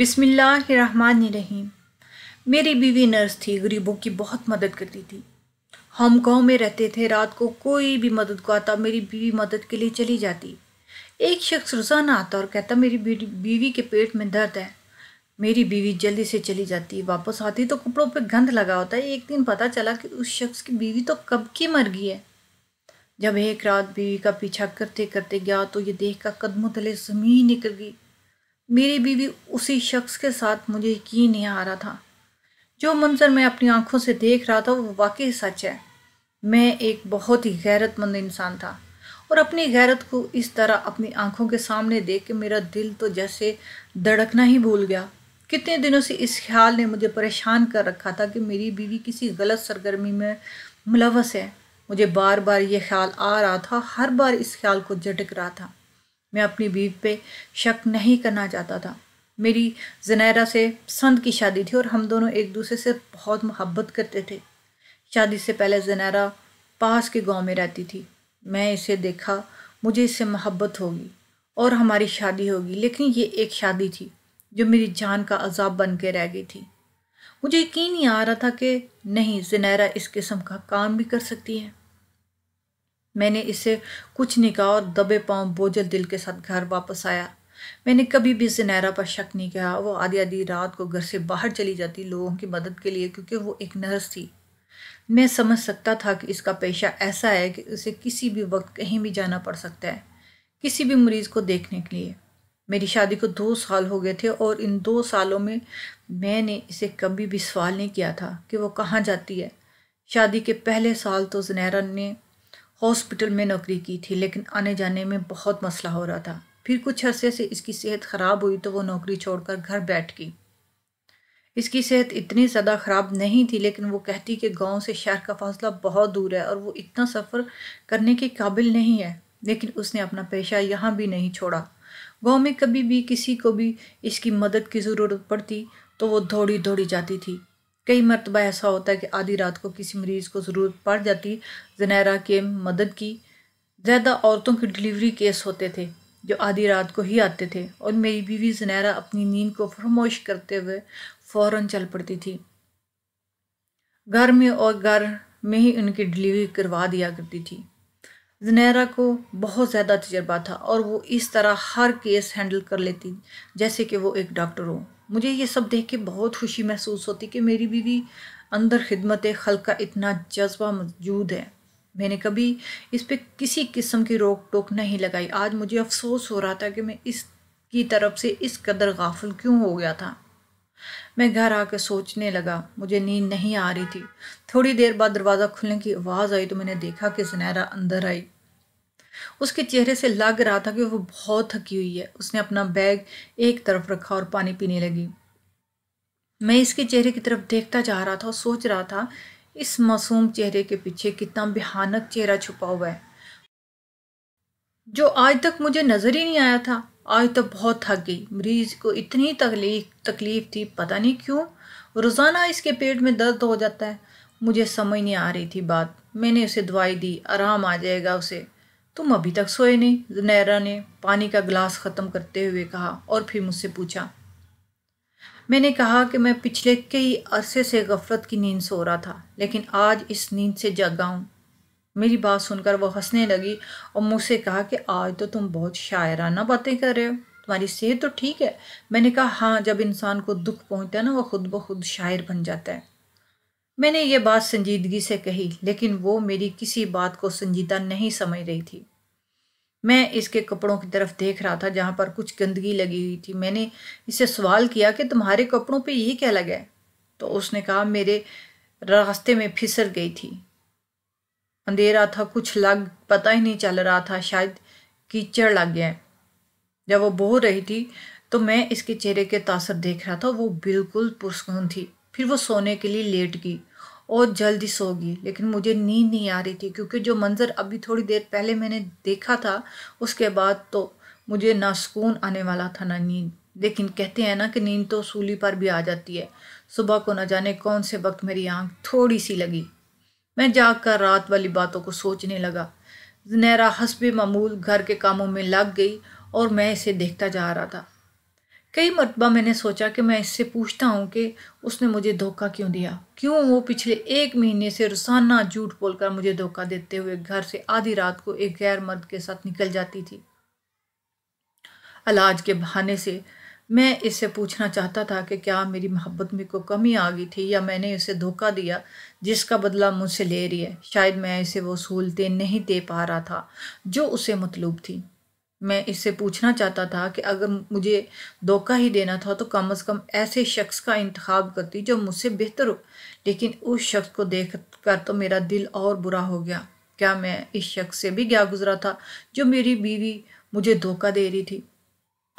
बिसमीम मेरी बीवी नर्स थी गरीबों की बहुत मदद करती थी हम गांव में रहते थे रात को कोई भी मदद को आता मेरी बीवी मदद के लिए चली जाती एक शख्स रोज़ाना आता और कहता मेरी बीवी के पेट में दर्द है मेरी बीवी जल्दी से चली जाती वापस आती तो कपड़ों पे गंद लगा होता है एक दिन पता चला कि उस शख्स की बीवी तो कब की मर गई है जब एक रात बीवी का पीछा करते करते गया तो ये देख कर कदमों तले ज़मीन निकल गई मेरी बीवी उसी शख्स के साथ मुझे यकीन नहीं आ रहा था जो मंजर मैं अपनी आंखों से देख रहा था वो वाकई सच है मैं एक बहुत ही गैरतमंद इंसान था और अपनी गैरत को इस तरह अपनी आंखों के सामने देख के मेरा दिल तो जैसे धड़कना ही भूल गया कितने दिनों से इस ख्याल ने मुझे परेशान कर रखा था कि मेरी बीवी किसी गलत सरगर्मी में मुलवस है मुझे बार बार ये ख्याल आ रहा था हर बार इस ख्याल को झटक रहा था मैं अपनी बीवी पे शक नहीं करना चाहता था मेरी जनेरा से पसंद की शादी थी और हम दोनों एक दूसरे से बहुत मोहब्बत करते थे शादी से पहले जनेरा पास के गांव में रहती थी मैं इसे देखा मुझे इससे मोहब्बत होगी और हमारी शादी होगी लेकिन ये एक शादी थी जो मेरी जान का अजाब बन के रह गई थी मुझे यकीन नहीं आ रहा था कि नहीं जनेरा इस किस्म का काम भी कर सकती है मैंने इसे कुछ नहीं कहा और दबे पांव बोझल दिल के साथ घर वापस आया मैंने कभी भी जनेरा पर शक नहीं किया वो आधी आधी रात को घर से बाहर चली जाती लोगों की मदद के लिए क्योंकि वो एक नर्स थी मैं समझ सकता था कि इसका पेशा ऐसा है कि उसे किसी भी वक्त कहीं भी जाना पड़ सकता है किसी भी मरीज़ को देखने के लिए मेरी शादी को दो साल हो गए थे और इन दो सालों में मैंने इसे कभी भी सवाल नहीं किया था कि वो कहाँ जाती है शादी के पहले साल तो जनेरा ने हॉस्पिटल में नौकरी की थी लेकिन आने जाने में बहुत मसला हो रहा था फिर कुछ अरसे से इसकी सेहत ख़राब हुई तो वो नौकरी छोड़कर घर बैठ गई इसकी सेहत इतनी ज़्यादा ख़राब नहीं थी लेकिन वो कहती कि गांव से शहर का फासला बहुत दूर है और वो इतना सफ़र करने के काबिल नहीं है लेकिन उसने अपना पेशा यहाँ भी नहीं छोड़ा गांव में कभी भी किसी को भी इसकी मदद की ज़रूरत पड़ती तो वो दौड़ी दौड़ी जाती थी कई मरतबा ऐसा होता है कि आधी रात को किसी मरीज़ को ज़रूरत पड़ जाती जनेरा के मदद की ज़्यादा औरतों के डिलीवरी केस होते थे जो आधी रात को ही आते थे और मेरी बीवी जनेरा अपनी नींद को फरमोश करते हुए फ़ौर चल पड़ती थी घर में और घर में ही उनकी डिलीवरी करवा दिया करती थी जनेरा को बहुत ज़्यादा तजर्बा था और वो इस तरह हर केस हैंडल कर लेती जैसे कि वो एक डॉक्टर हो मुझे ये सब देख के बहुत खुशी महसूस होती कि मेरी बीवी अंदर खिदमत खल का इतना जज्बा मौजूद है मैंने कभी इस पर किसी किस्म की रोक टोक नहीं लगाई आज मुझे अफसोस हो रहा था कि मैं इसकी तरफ से इस कदर गाफिल क्यों हो गया था मैं घर आकर सोचने लगा मुझे नींद नहीं आ रही थी थोड़ी देर बाद दरवाज़ा खुलने की आवाज़ आई तो मैंने देखा कि सुनहरा अंदर आई उसके चेहरे से लग रहा था कि वो बहुत थकी हुई है उसने अपना बैग एक तरफ रखा और पानी पीने लगी मैं इसके चेहरे की तरफ देखता जा रहा था और सोच रहा था इस मासूम चेहरे के पीछे कितना भयानक चेहरा छुपा हुआ है जो आज तक मुझे नज़र ही नहीं आया था आज तो बहुत थक गई मरीज को इतनी तकलीफ तकलीफ थी पता नहीं क्यों रोज़ाना इसके पेट में दर्द हो जाता है मुझे समझ नहीं आ रही थी बात मैंने उसे दवाई दी आराम आ जाएगा उसे तुम अभी तक सोए नहीं जुनैरा ने पानी का गिलास ख़त्म करते हुए कहा और फिर मुझसे पूछा मैंने कहा कि मैं पिछले कई अरसे से गफलत की नींद सो रहा था लेकिन आज इस नींद से जगा हूँ मेरी बात सुनकर वह हंसने लगी और मुझसे कहा कि आज तो तुम बहुत शायराना बातें कर रहे हो तुम्हारी सेहत तो ठीक है मैंने कहा हाँ जब इंसान को दुख पहुँचता है ना वह खुद ब खुद शायर बन जाता है मैंने ये बात संजीदगी से कही लेकिन वो मेरी किसी बात को संजीदा नहीं समझ रही थी मैं इसके कपड़ों की तरफ देख रहा था जहाँ पर कुछ गंदगी लगी हुई थी मैंने इसे सवाल किया कि तुम्हारे कपड़ों पे ये क्या लगा है तो उसने कहा मेरे रास्ते में फिसल गई थी अंधेरा था कुछ लग पता ही नहीं चल रहा था शायद कीचड़ लग गया जब वो बो रही थी तो मैं इसके चेहरे के तासर देख रहा था वो बिल्कुल पुरस्कून थी फिर वो सोने के लिए लेट गई और जल्दी सो गई लेकिन मुझे नींद नहीं आ रही थी क्योंकि जो मंज़र अभी थोड़ी देर पहले मैंने देखा था उसके बाद तो मुझे ना सुकून आने वाला था ना नींद लेकिन कहते हैं ना कि नींद तो सूली पर भी आ जाती है सुबह को न जाने कौन से वक्त मेरी आंख थोड़ी सी लगी मैं जाग कर रात वाली बातों को सोचने लगा नहरा हसब मामूल घर के कामों में लग गई और मैं इसे देखता जा रहा था कई मरतबा मैंने सोचा कि मैं इससे पूछता हूँ कि उसने मुझे धोखा क्यों दिया क्यों वो पिछले एक महीने से रोसाना झूठ बोलकर मुझे धोखा देते हुए घर से आधी रात को एक गैर मर्द के साथ निकल जाती थी अलाज के बहाने से मैं इससे पूछना चाहता था कि क्या मेरी मोहब्बत में कोई कमी आ गई थी या मैंने उसे धोखा दिया जिसका बदला मुझसे ले रही है शायद मैं इसे वो सहूलतें नहीं दे पा रहा था जो उसे मतलूब थी मैं इससे पूछना चाहता था कि अगर मुझे धोखा ही देना था तो कम अज़ कम ऐसे शख्स का इंतखब करती जो मुझसे बेहतर हो लेकिन उस शख्स को देख कर तो मेरा दिल और बुरा हो गया क्या मैं इस शख्स से भी क्या गुज़रा था जो मेरी बीवी मुझे धोखा दे रही थी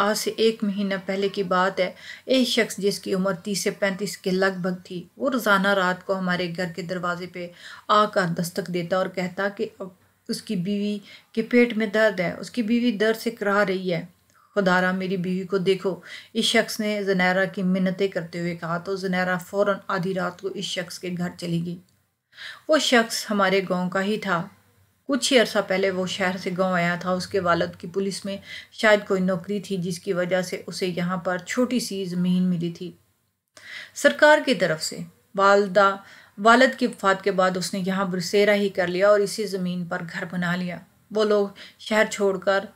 आज से एक महीना पहले की बात है एक शख्स जिसकी उम्र तीस से पैंतीस के लगभग थी वो रोज़ाना रात को हमारे घर के दरवाजे पे आकर दस्तक देता और कहता कि अब उसकी बीवी के पेट में दर्द है उसकी बीवी दर्द से कराह रही है खुदारा मेरी बीवी को देखो इस शख्स ने जनैरा की मिन्नतें करते हुए कहा तो जनैरा फ़ौर आधी रात को इस शख्स के घर चली गई वो शख्स हमारे गांव का ही था कुछ ही अरसा पहले वो शहर से गांव आया था उसके वालद की पुलिस में शायद कोई नौकरी थी जिसकी वजह से उसे यहाँ पर छोटी सी ज़मीन मिली थी सरकार की तरफ से वालदा वालद की वफात के बाद उसने यहाँ बसेरा ही कर लिया और इसी ज़मीन पर घर बना लिया वो लोग शहर छोड़कर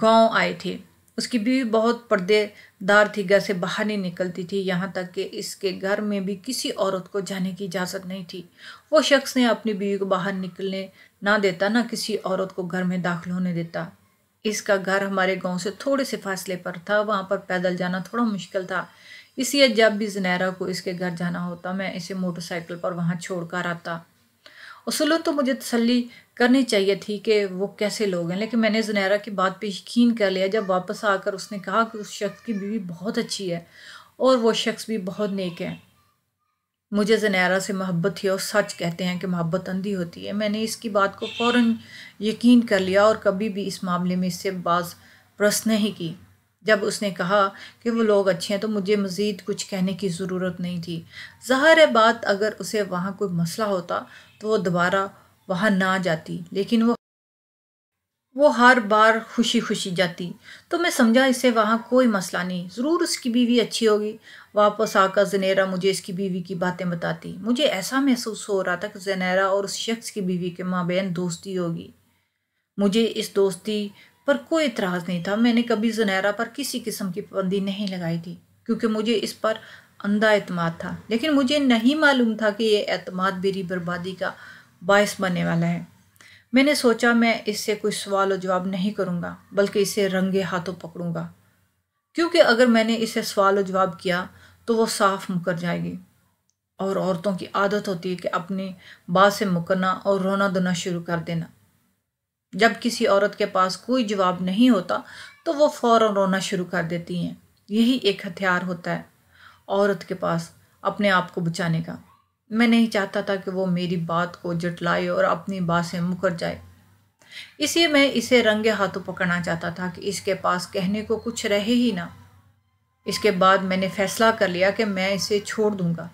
गांव आए थे उसकी बीवी बहुत पर्देदार थी घर से बाहर नहीं निकलती थी यहाँ तक कि इसके घर में भी किसी औरत को जाने की इजाज़त नहीं थी वो शख्स ने अपनी बीवी को बाहर निकलने ना देता ना किसी औरत को घर में दाखिल होने देता इसका घर हमारे गांव से थोड़े से फासले पर था वहाँ पर पैदल जाना थोड़ा मुश्किल था इसलिए जब भी जनेरा को इसके घर जाना होता मैं इसे मोटरसाइकिल पर वहाँ छोड़ कर आता उसलो तो मुझे तसली करनी चाहिए थी कि वो कैसे लोग हैं लेकिन मैंने जनेरा की बात पर यकीन कर लिया जब वापस आकर उसने कहा कि उस शख्स की बीवी बहुत अच्छी है और वो शख्स भी बहुत नेक है मुझे जनेरा से मोहब्बत थी और सच कहते हैं कि मोहब्बत अंधी होती है मैंने इसकी बात को फ़ौर यकीन कर लिया और कभी भी इस मामले में इससे बाज प्रश्न नहीं की जब उसने कहा कि वो लोग अच्छे हैं तो मुझे मज़ीद कुछ कहने की ज़रूरत नहीं थी ज़ाहिर है बात अगर उसे वहाँ कोई मसला होता तो वो दोबारा वहाँ ना जाती लेकिन वो वो हर बार खुशी खुशी जाती तो मैं समझा इसे वहाँ कोई मसला नहीं ज़रूर उसकी बीवी अच्छी होगी वापस आकर जनेरा मुझे इसकी बीवी की बातें बताती मुझे ऐसा महसूस हो रहा था कि जनेरा और उस शख्स की बीवी के माबेन दोस्ती होगी मुझे इस दोस्ती पर कोई इतराज़ नहीं था मैंने कभी जनेरा पर किसी किस्म की पाबंदी नहीं लगाई थी क्योंकि मुझे इस पर अंधा अतमाद था लेकिन मुझे नहीं मालूम था कि यह अतमाद मेरी बर्बादी का बायस बनने वाला है मैंने सोचा मैं इससे कुछ सवाल और जवाब नहीं करूँगा बल्कि इसे रंगे हाथों पकड़ूँगा क्योंकि अगर मैंने इसे सवाल और जवाब किया तो वो साफ मुकर जाएगी और औरतों की आदत होती है कि अपनी बात से मुकरना और रोना धोना शुरू कर देना जब किसी औरत के पास कोई जवाब नहीं होता तो वो फ़ौर रोना शुरू कर देती हैं यही एक हथियार होता है औरत के पास अपने आप को बचाने का मैं नहीं चाहता था कि वो मेरी बात को जटलाए और अपनी बात से मुकर जाए इसलिए मैं इसे रंगे हाथों पकड़ना चाहता था कि इसके पास कहने को कुछ रहे ही ना इसके बाद मैंने फैसला कर लिया कि मैं इसे छोड़ दूंगा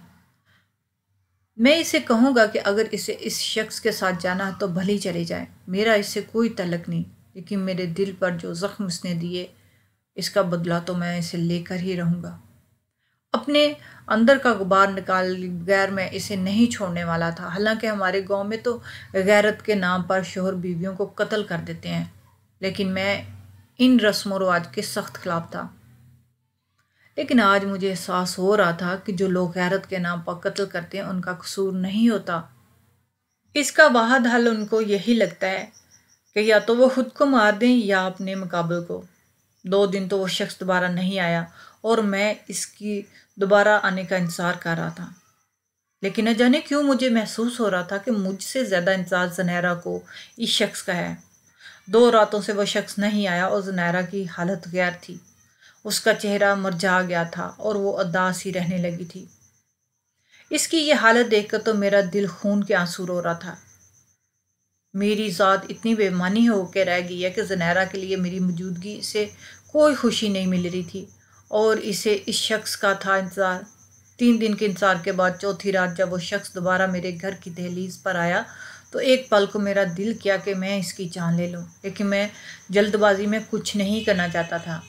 मैं इसे कहूँगा कि अगर इसे इस शख्स के साथ जाना तो भली चले जाए मेरा इससे कोई तलक नहीं लेकिन मेरे दिल पर जो ज़ख्म उसने दिए इसका बदला तो मैं इसे लेकर ही रहूँगा अपने अंदर का गुबार निकाल गैर मैं इसे नहीं छोड़ने वाला था हालांकि हमारे गांव में तो गैरत के नाम पर शोहर बीवियों को कत्ल कर देते हैं लेकिन मैं इन रस्म व रवाज के सख्त खिलाफ था लेकिन आज मुझे एहसास हो रहा था कि जो लोग गैरत के नाम पर कत्ल करते हैं उनका कसूर नहीं होता इसका वाहद हल उनको यही लगता है कि या तो वो खुद को मार दें या अपने मुकाबल को दो दिन तो वो शख्स दोबारा नहीं आया और मैं इसकी दोबारा आने का इंतज़ार कर रहा था लेकिन न जाने क्यों मुझे महसूस हो रहा था कि मुझसे ज़्यादा इंतज़ार जनैरा को इस शख्स का है दो रातों से वह शख्स नहीं आया और जनैरा की हालत गैर थी उसका चेहरा मरझा गया था और वो अदास ही रहने लगी थी इसकी ये हालत देखकर तो मेरा दिल खून के आंसू रो रहा था मेरी ज़ात इतनी बेमानी होकर रह गई है कि जनैरा के लिए मेरी मौजूदगी से कोई खुशी नहीं मिल रही थी और इसे इस शख्स का था इंतज़ार तीन दिन के इंतज़ार के बाद चौथी रात जब वो शख्स दोबारा मेरे घर की दहलीज पर आया तो एक पल को मेरा दिल किया कि मैं इसकी जान ले लूँ लेकिन मैं जल्दबाजी में कुछ नहीं करना चाहता था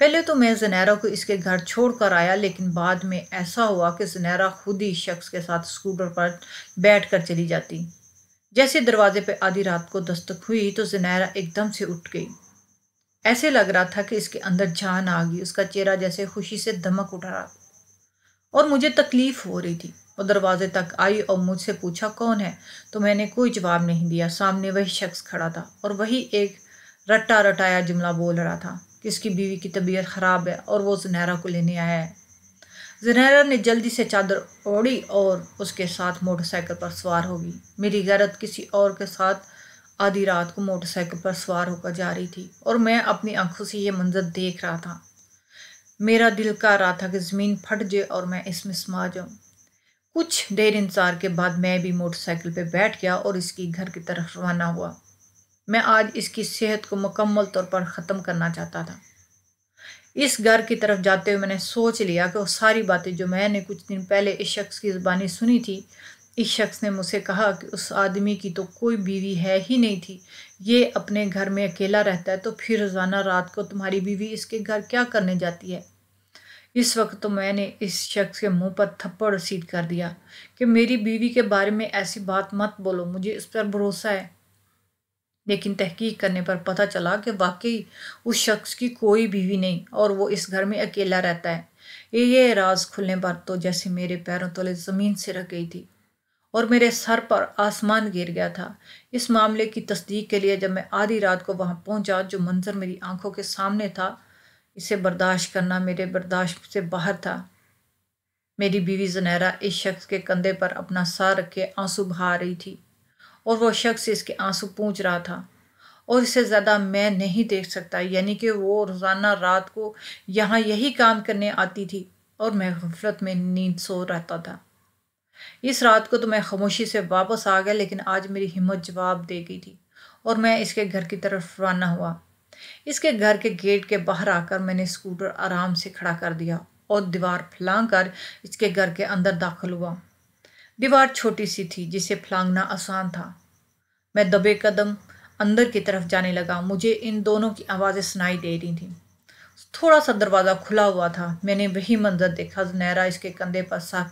पहले तो मैं जनेरा को इसके घर छोड़ कर आया लेकिन बाद में ऐसा हुआ कि जनेरा खुद ही शख्स के साथ स्कूटर पर बैठ कर चली जाती जैसे दरवाजे पर आधी रात को दस्तक हुई तो जनेरा एकदम से उठ गई ऐसे लग रहा था कि इसके अंदर जान आ गई उसका चेहरा जैसे खुशी से धमक उठा रहा और मुझे तकलीफ हो रही थी वो दरवाजे तक आई और मुझसे पूछा कौन है तो मैंने कोई जवाब नहीं दिया सामने वही शख्स खड़ा था और वही एक रट्टा रटाया जुमला बोल रहा था कि इसकी बीवी की तबीयत ख़राब है और वो जनहरा को लेने आया है जनहरा ने जल्दी से चादर ओढ़ी और उसके साथ मोटरसाइकिल पर सवार होगी मेरी गैरत किसी और के साथ आधी रात को मोटरसाइकिल पर सवार होकर जा रही थी और मैं अपनी आंखों से ये मंजर देख रहा था मेरा दिल कह रहा था कि ज़मीन फट जाए और मैं इसमें समा जाऊँ कुछ देर इंतज़ार के बाद मैं भी मोटरसाइकिल पर बैठ गया और इसकी घर की तरफ रवाना हुआ मैं आज इसकी सेहत को मुकम्मल तौर पर ख़त्म करना चाहता था इस घर की तरफ जाते हुए मैंने सोच लिया कि वो सारी बातें जो मैंने कुछ दिन पहले इस शख्स की ज़बानी सुनी थी इस शख्स ने मुझसे कहा कि उस आदमी की तो कोई बीवी है ही नहीं थी ये अपने घर में अकेला रहता है तो फिर रोज़ाना रात को तुम्हारी बीवी इसके घर क्या करने जाती है इस वक्त तो मैंने इस शख्स के मुंह पर थप्पड़ सीट कर दिया कि मेरी बीवी के बारे में ऐसी बात मत बोलो मुझे इस पर भरोसा है लेकिन तहकीक करने पर पता चला कि वाकई उस शख्स की कोई बीवी नहीं और वो इस घर में अकेला रहता है ये ये राज खुलने पर तो जैसे मेरे पैरों तले ज़मीन से रख गई थी और मेरे सर पर आसमान गिर गया था इस मामले की तस्दीक के लिए जब मैं आधी रात को वहाँ पहुँचा जो मंजर मेरी आंखों के सामने था इसे बर्दाश्त करना मेरे बर्दाश्त से बाहर था मेरी बीवी जनैरा इस शख्स के कंधे पर अपना सर रखे आंसू बहा रही थी और वह शख्स इसके आंसू पूछ रहा था और इससे ज़्यादा मैं नहीं देख सकता यानी कि वो रोज़ाना रात को यहाँ यही काम करने आती थी और मैं गफलत में नींद सो रहता था इस रात को तो मैं खामोशी से वापस आ गया लेकिन आज मेरी हिम्मत जवाब दे गई थी और मैं इसके घर की तरफ रवाना हुआ इसके घर के गेट के बाहर आकर मैंने स्कूटर आराम से खड़ा कर दिया और दीवार फैला कर इसके घर के अंदर दाखिल हुआ दीवार छोटी सी थी जिसे फलांगना आसान था मैं दबे कदम अंदर की तरफ जाने लगा मुझे इन दोनों की आवाज़ें सुनाई दे रही थीं थोड़ा सा दरवाज़ा खुला हुआ था मैंने वही मंजर देखा नहरा इसके कंधे पर सक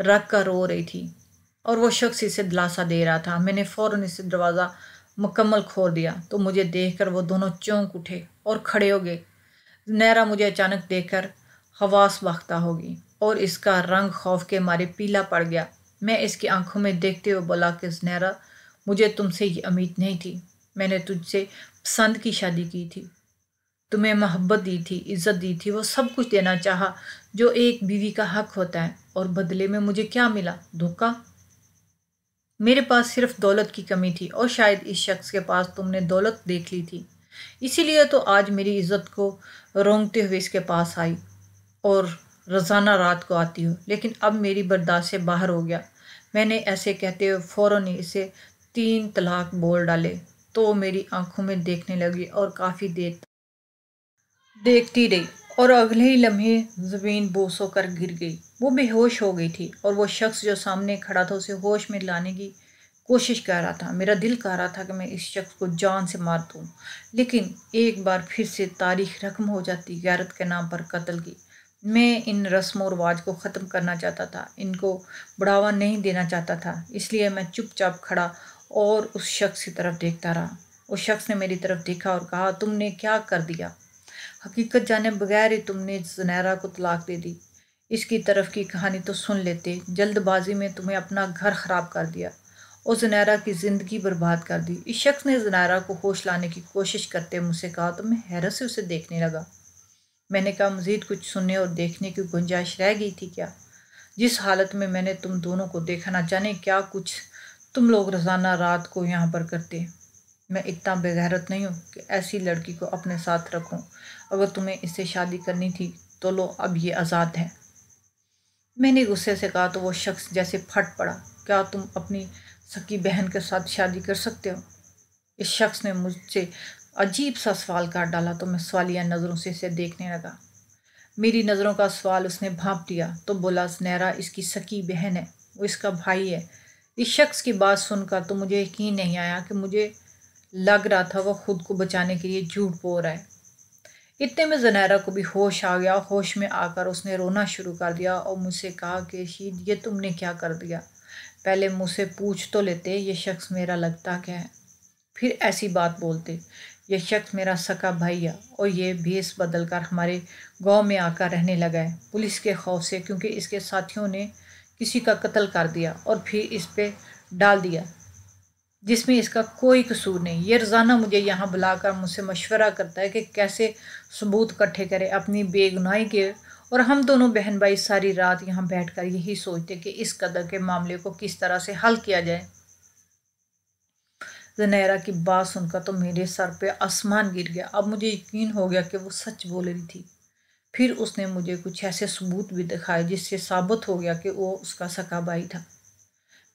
रख कर रो रही थी और वो शख्स इसे दिलासा दे रहा था मैंने फ़ौर इसे दरवाज़ा मुकम्मल खोल दिया तो मुझे देख कर वो दोनों चौंक उठे और खड़े हो गए नहरा मुझे अचानक देखकर हवास बाखता होगी और इसका रंग खौफ के मारे पीला पड़ गया मैं इसकी आंखों में देखते हुए बोला कि सुनहरा मुझे तुमसे ये उम्मीद नहीं थी मैंने तुझसे पसंद की शादी की थी तुम्हें मोहब्बत दी थी इज्जत दी थी वो सब कुछ देना चाहा जो एक बीवी का हक होता है और बदले में मुझे क्या मिला धोखा मेरे पास सिर्फ दौलत की कमी थी और शायद इस शख्स के पास तुमने दौलत देख ली थी इसीलिए तो आज मेरी इज्जत को रोंगते हुए इसके पास आई और रोज़ाना रात को आती हूँ लेकिन अब मेरी बर्दाश्त से बाहर हो गया मैंने ऐसे कहते हुए फ़ौर ही इसे तीन तलाक बोल डाले तो मेरी आंखों में देखने लगी और काफ़ी देर देखती रही और अगले ही लम्हे ज़मीन बोसो कर गिर गई वो बेहोश हो गई थी और वो शख्स जो सामने खड़ा था उसे होश में लाने की कोशिश कर रहा था मेरा दिल कह रहा था कि मैं इस शख्स को जान से मार दूँ लेकिन एक बार फिर से तारीख रकम हो जाती गैरत के नाम पर कत्ल की मैं इन रस्म और रवाज को ख़त्म करना चाहता था इनको बढ़ावा नहीं देना चाहता था इसलिए मैं चुपचाप खड़ा और उस शख्स की तरफ देखता रहा उस शख्स ने मेरी तरफ देखा और कहा तुमने क्या कर दिया हकीकत जाने बगैर ही तुमने जनैरा को तलाक दे दी इसकी तरफ की कहानी तो सुन लेते जल्दबाजी में तुम्हें अपना घर ख़राब कर दिया और जनैरा की ज़िंदगी बर्बाद कर दी इस शख्स ने जनैरा को होश लाने की कोशिश करते मुझसे कहा तो मैं हैरत से उसे देखने लगा मैंने कहा मज़ीद कुछ सुनने और देखने की गुंजाइश रह गई थी क्या जिस हालत में मैंने तुम दोनों को देखा ना जाने क्या कुछ तुम लोग रोज़ाना रात को यहाँ पर करते मैं इतना बेगैरत नहीं हूँ कि ऐसी लड़की को अपने साथ रखूँ अगर तुम्हें इससे शादी करनी थी तो लो अब ये आज़ाद है मैंने गुस्से से कहा तो वो शख्स जैसे फट पड़ा क्या तुम अपनी सकी बहन के साथ शादी कर सकते हो इस शख्स ने मुझसे अजीब सा सवाल काट डाला तो मैं सवालिया नज़रों से इसे देखने लगा मेरी नज़रों का सवाल उसने भाप दिया तो बोला सुनहरा इसकी सकी बहन है वो इसका भाई है इस शख्स की बात सुनकर तो मुझे यकीन नहीं आया कि मुझे लग रहा था वह खुद को बचाने के लिए झूठ बो रहा है इतने में जनैरा को भी होश आ गया होश में आकर उसने रोना शुरू कर दिया और मुझसे कहा कि शीद ये तुमने क्या कर दिया पहले मुझसे पूछ तो लेते ये शख्स मेरा लगता क्या है फिर ऐसी बात बोलते यह शख्स मेरा सका है और ये भेस बदल कर हमारे गांव में आकर रहने लगा है पुलिस के खौफ से क्योंकि इसके साथियों ने किसी का कत्ल कर दिया और फिर इस पर डाल दिया जिसमें इसका कोई कसूर नहीं ये रोज़ाना मुझे यहाँ बुलाकर मुझसे मशवरा करता है कि कैसे सबूत इकट्ठे करें अपनी बेगुनाही के और हम दोनों बहन भाई सारी रात यहाँ बैठकर यही सोचते कि इस कदर के मामले को किस तरह से हल किया जाए जनेरा की बात सुनकर तो मेरे सर पे आसमान गिर गया अब मुझे यकीन हो गया कि वो सच बोल रही थी फिर उसने मुझे कुछ ऐसे सबूत भी दिखाए जिससे साबित हो गया कि वो उसका सका भाई था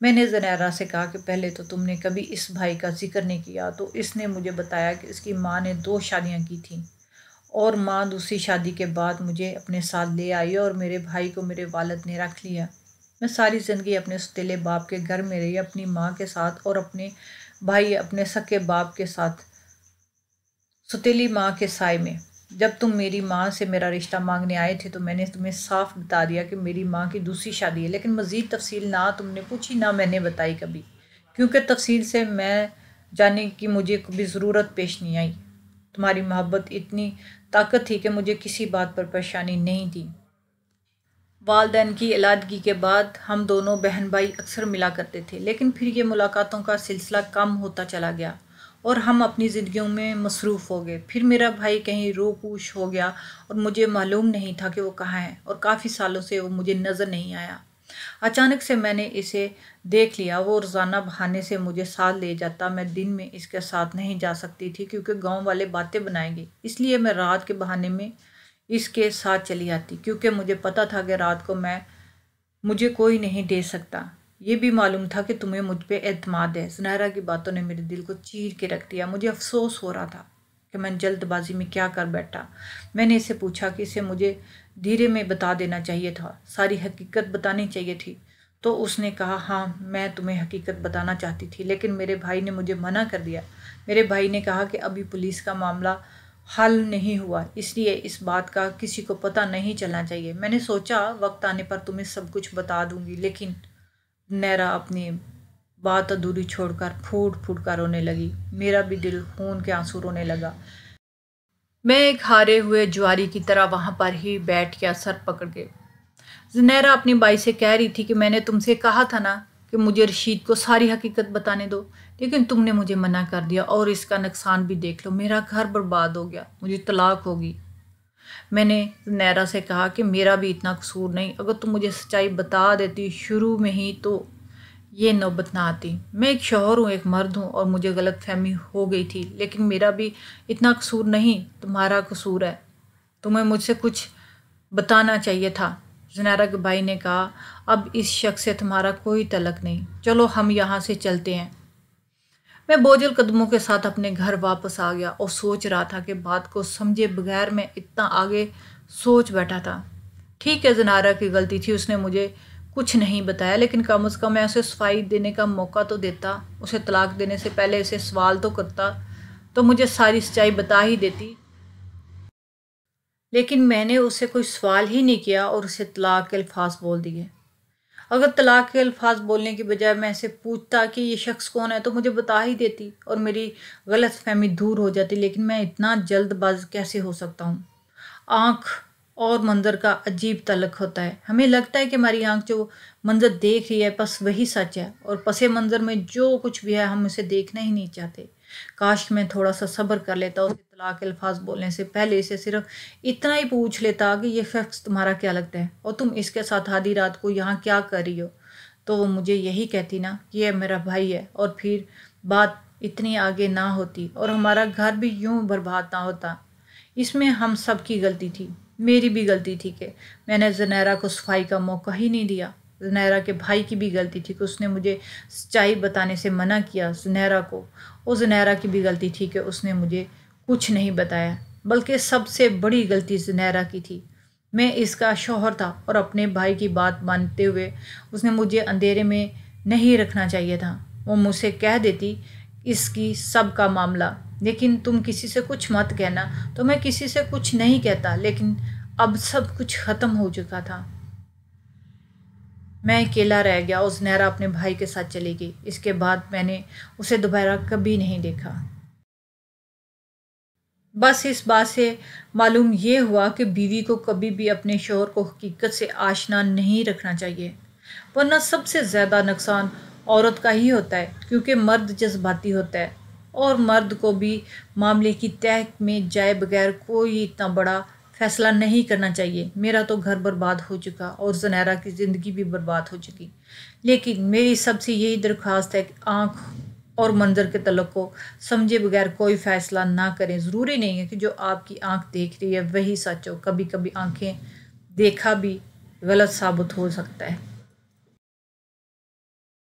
मैंने जनेरा से कहा कि पहले तो तुमने कभी इस भाई का जिक्र नहीं किया तो इसने मुझे बताया कि इसकी माँ ने दो शादियाँ की थीं और माँ दूसरी शादी के बाद मुझे अपने साथ ले आई और मेरे भाई को मेरे वालद ने रख लिया मैं सारी ज़िंदगी अपने सतीले बाप के घर में रही अपनी माँ के साथ और अपने भाई अपने सके बाप के साथ सुतीली माँ के साय में जब तुम मेरी माँ से मेरा रिश्ता मांगने आए थे तो मैंने तुम्हें साफ बता दिया कि मेरी माँ की दूसरी शादी है लेकिन मज़ीद तफसील ना तुमने पूछी ना मैंने बताई कभी क्योंकि तफसील से मैं जाने की मुझे कभी ज़रूरत पेश नहीं आई तुम्हारी मोहब्बत इतनी ताकत थी कि मुझे किसी बात पर परेशानी नहीं थी वालदेन की अलादगी के बाद हम दोनों बहन भाई अक्सर मिला करते थे लेकिन फिर ये मुलाकातों का सिलसिला कम होता चला गया और हम अपनी ज़िंदगियों में मसरूफ़ हो गए फिर मेरा भाई कहीं पूछ हो गया और मुझे मालूम नहीं था कि वो कहाँ है और काफ़ी सालों से वो मुझे नज़र नहीं आया अचानक से मैंने इसे देख लिया वो रोज़ाना बहाने से मुझे साथ ले जाता मैं दिन में इसके साथ नहीं जा सकती थी क्योंकि गांव वाले बातें बनाएंगे इसलिए मैं रात के बहाने में इसके साथ चली आती क्योंकि मुझे पता था कि रात को मैं मुझे कोई नहीं दे सकता ये भी मालूम था कि तुम्हें मुझ पर अतमाद है सुनहरा की बातों ने मेरे दिल को चीर के रख दिया मुझे अफसोस हो रहा था कि मैं जल्दबाजी में क्या कर बैठा मैंने इसे पूछा कि इसे मुझे धीरे में बता देना चाहिए था सारी हकीकत बतानी चाहिए थी तो उसने कहा हाँ मैं तुम्हें हकीकत बताना चाहती थी लेकिन मेरे भाई ने मुझे मना कर दिया मेरे भाई ने कहा कि अभी पुलिस का मामला हल नहीं हुआ इसलिए इस बात का किसी को पता नहीं चलना चाहिए मैंने सोचा वक्त आने पर तुम्हें सब कुछ बता दूंगी लेकिन नैरा अपनी बात अधूरी छोड़कर फूट फूट कर रोने लगी मेरा भी दिल खून के आंसू रोने लगा मैं एक हारे हुए ज्वारी की तरह वहाँ पर ही बैठ गया सर पकड़ के जनेरा अपनी बाई से कह रही थी कि मैंने तुमसे कहा था ना कि मुझे रशीद को सारी हकीकत बताने दो लेकिन तुमने मुझे मना कर दिया और इसका नुकसान भी देख लो मेरा घर बर्बाद हो गया मुझे तलाक होगी मैंने नैरा से कहा कि मेरा भी इतना कसूर नहीं अगर तुम मुझे सच्चाई बता देती शुरू में ही तो ये नौबत ना आती मैं एक शोहर हूँ एक मर्द हूँ और मुझे गलत फहमी हो गई थी लेकिन मेरा भी इतना कसूर नहीं तुम्हारा कसूर है तुम्हें मुझसे कुछ बताना चाहिए था के भाई ने कहा अब इस शख्स से तुम्हारा कोई तलक नहीं चलो हम यहाँ से चलते हैं मैं बोझल कदमों के साथ अपने घर वापस आ गया और सोच रहा था कि बात को समझे बगैर मैं इतना आगे सोच बैठा था ठीक है जनारा की गलती थी उसने मुझे कुछ नहीं बताया लेकिन कम अज़ कम मैं उसे सफाई देने का मौका तो देता उसे तलाक देने से पहले उसे सवाल तो करता तो मुझे सारी सच्चाई बता ही देती लेकिन मैंने उसे कोई सवाल ही नहीं किया और उसे तलाक के अल्फाज बोल दिए अगर तलाक के अल्फाज बोलने की बजाय मैं इसे पूछता कि ये शख्स कौन है तो मुझे बता ही देती और मेरी गलत फहमी दूर हो जाती लेकिन मैं इतना जल्दबाज कैसे हो सकता हूँ आँख और मंजर का अजीब तलक होता है हमें लगता है कि हमारी आँख जो मंजर देख रही है बस वही सच है और पसे मंजर में जो कुछ भी है हम उसे देखना ही नहीं चाहते काश मैं थोड़ा सा सब्र कर लेता उसके तलाक के अल्फाज बोलने से पहले इसे सिर्फ इतना ही पूछ लेता कि यह शख्स तुम्हारा क्या लगता है और तुम इसके साथ आधी रात को यहाँ क्या कर रही हो तो वो मुझे यही कहती ना कि यह मेरा भाई है और फिर बात इतनी आगे ना होती और हमारा घर भी यूं बर्बाद ना होता इसमें हम सब की गलती थी मेरी भी गलती थी कि मैंने जनेरा को सफाई का मौका ही नहीं दिया सुनहरा के भाई की भी गलती थी कि उसने मुझे सच्चाई बताने से मना किया सुनहरा को और सुनहरा की भी गलती थी कि उसने मुझे कुछ नहीं बताया बल्कि सबसे बड़ी गलती सुनहरा की थी मैं इसका शोहर था और अपने भाई की बात मानते हुए उसने मुझे अंधेरे में नहीं रखना चाहिए था वो मुझसे कह देती इसकी सब का मामला लेकिन तुम किसी से कुछ मत कहना तो मैं किसी से कुछ नहीं कहता लेकिन अब सब कुछ ख़त्म हो चुका था मैं अकेला रह गया उस नहरा अपने भाई के साथ चली गई इसके बाद मैंने उसे दोबारा कभी नहीं देखा बस इस बात से मालूम ये हुआ कि बीवी को कभी भी अपने शोहर को हकीकत से आशना नहीं रखना चाहिए वरना सबसे ज़्यादा नुकसान औरत का ही होता है क्योंकि मर्द जज्बाती होता है और मर्द को भी मामले की तह में जाए बगैर कोई इतना बड़ा फैसला नहीं करना चाहिए मेरा तो घर बर्बाद हो चुका और जनेरा की ज़िंदगी भी बर्बाद हो चुकी लेकिन मेरी सबसे यही दरख्वास्त है कि आँख और मंजर के तलक को समझे बगैर कोई फ़ैसला ना करें ज़रूरी नहीं है कि जो आपकी आँख देख रही है वही सच हो कभी कभी आँखें देखा भी गलत साबित हो सकता है